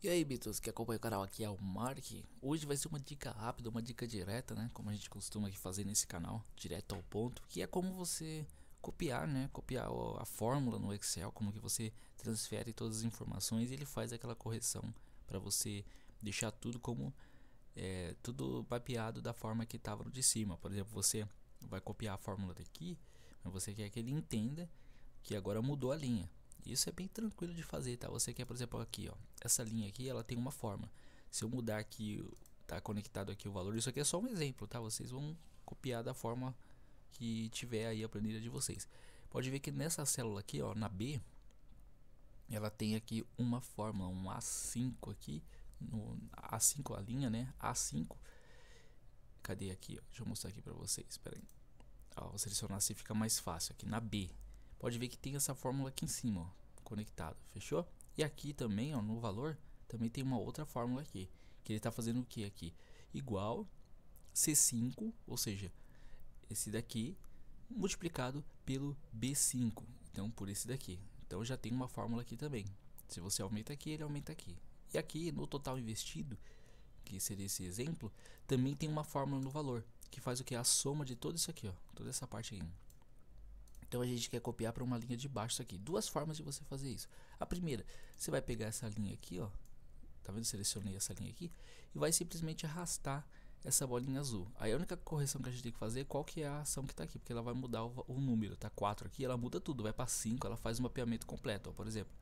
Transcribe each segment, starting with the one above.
E aí, Beatles que acompanha o canal, aqui é o Mark. Hoje vai ser uma dica rápida, uma dica direta, né? Como a gente costuma aqui fazer nesse canal, direto ao ponto, que é como você copiar, né? Copiar a fórmula no Excel, como que você transfere todas as informações e ele faz aquela correção para você deixar tudo como é, tudo papeado da forma que estava no de cima. Por exemplo, você vai copiar a fórmula daqui, mas você quer que ele entenda que agora mudou a linha. Isso é bem tranquilo de fazer, tá? Você quer, por exemplo, aqui, ó, essa linha aqui, ela tem uma forma. Se eu mudar aqui, tá conectado aqui o valor, isso aqui é só um exemplo, tá? Vocês vão copiar da forma que tiver aí a planilha de vocês. Pode ver que nessa célula aqui, ó, na B, ela tem aqui uma fórmula, um A5 aqui, no A5 a linha, né? A5. Cadê aqui? Ó? Deixa eu mostrar aqui para vocês, Pera aí. Ó, vou selecionar assim fica mais fácil aqui na B, pode ver que tem essa fórmula aqui em cima, ó, conectado, fechou? E aqui também, ó, no valor, também tem uma outra fórmula aqui, que ele está fazendo o que aqui? Igual C5, ou seja, esse daqui multiplicado pelo B5, então por esse daqui. Então já tem uma fórmula aqui também. Se você aumenta aqui, ele aumenta aqui. E aqui no total investido, que seria esse exemplo, também tem uma fórmula no valor, que faz o que? A soma de todo isso aqui, ó, toda essa parte aqui. Então a gente quer copiar para uma linha de baixo aqui. Duas formas de você fazer isso. A primeira, você vai pegar essa linha aqui, ó. Tá vendo? Selecionei essa linha aqui e vai simplesmente arrastar essa bolinha azul. Aí a única correção que a gente tem que fazer é qual que é a ação que está aqui, porque ela vai mudar o, o, número, tá 4 aqui, ela muda tudo, vai para 5, ela faz o um mapeamento completo, ó. por exemplo.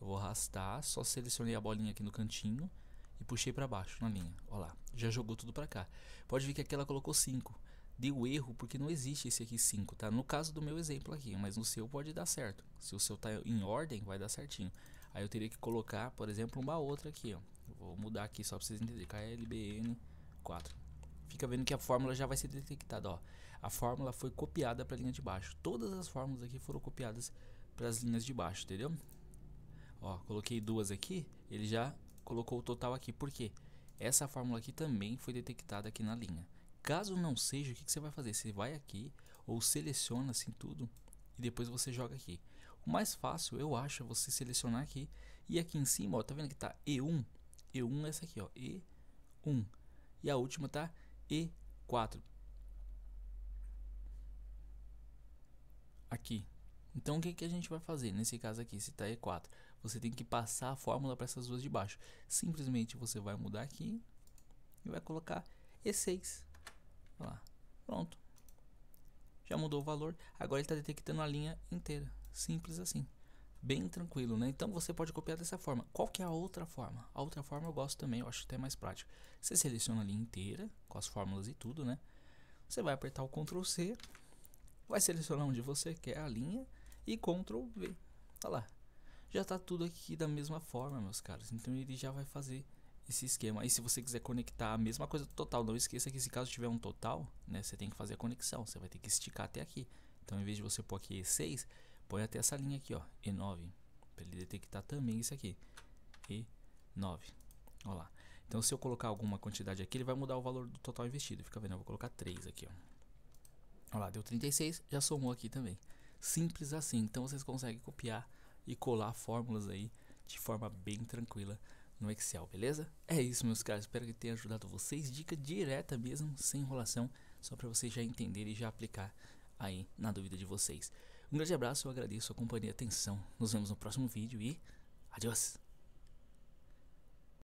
Eu vou arrastar, só selecionei a bolinha aqui no cantinho e puxei para baixo na linha. Ó lá, já jogou tudo para cá. Pode ver que aqui ela colocou 5 deu erro porque não existe esse aqui 5, tá? No caso do meu exemplo aqui, mas no seu pode dar certo. Se o seu tá em ordem, vai dar certinho. Aí eu teria que colocar, por exemplo, uma outra aqui, ó. Vou mudar aqui só pra vocês entenderem. KLBN4. Fica vendo que a fórmula já vai ser detectada, ó. A fórmula foi copiada para a linha de baixo. Todas as fórmulas aqui foram copiadas para as linhas de baixo, entendeu? Ó, coloquei duas aqui, ele já colocou o total aqui. Por quê? Essa fórmula aqui também foi detectada aqui na linha. Caso não seja, o que, que você vai fazer? Você vai aqui ou seleciona assim tudo e depois você joga aqui. O mais fácil, eu acho, é você selecionar aqui e aqui em cima, ó, tá vendo que tá E1? E1 é essa aqui, ó, E1. E a última tá E4. Aqui. Então o que, que a gente vai fazer nesse caso aqui, se tá E4? Você tem que passar a fórmula para essas duas de baixo. Simplesmente você vai mudar aqui e vai colocar E6. Lá. Pronto. Já mudou o valor. Agora ele está detectando a linha inteira. Simples assim. Bem tranquilo, né? Então você pode copiar dessa forma. Qual que é a outra forma? A outra forma eu gosto também, eu acho até mais prático. Você seleciona a linha inteira, com as fórmulas e tudo, né? Você vai apertar o Ctrl C, vai selecionar onde você quer a linha e Ctrl V. Olha lá. Já está tudo aqui da mesma forma, meus caros. Então ele já vai fazer esse esquema. E se você quiser conectar a mesma coisa do total, não esqueça que se caso tiver um total, né, você tem que fazer a conexão, você vai ter que esticar até aqui. Então, em vez de você pôr aqui E6, põe até essa linha aqui, ó, E9, para ele detectar também isso aqui, E9. Olha lá. Então, se eu colocar alguma quantidade aqui, ele vai mudar o valor do total investido. Fica vendo, eu vou colocar 3 aqui, ó. Olha lá, deu 36, já somou aqui também. Simples assim. Então, vocês conseguem copiar e colar fórmulas aí de forma bem tranquila no Excel, beleza? É isso, meus caras. Espero que tenha ajudado vocês. Dica direta mesmo, sem enrolação, só para vocês já entenderem e já aplicar aí na dúvida de vocês. Um grande abraço, eu agradeço a companhia e atenção. Nos vemos no próximo vídeo e adiós!